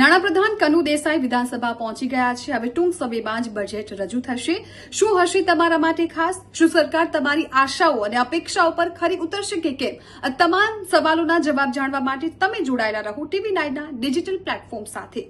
નાણાપ્રધાન કનુ દેસાઈ વિધાનસભા પહોંચી ગયા છે હવે ટૂંક સમયમાં જ બજેટ રજૂ થશે શું હશે તમારા માટે ખાસ શું સરકાર તમારી આશાઓ અને અપેક્ષાઓ પર ખરી ઉતરશે કે કેમ તમામ સવાલોના જવાબ જાણવા માટે તમે જોડાયેલા રહો ટીવી નાઇનના ડિજિટલ પ્લેટફોર્મ સાથે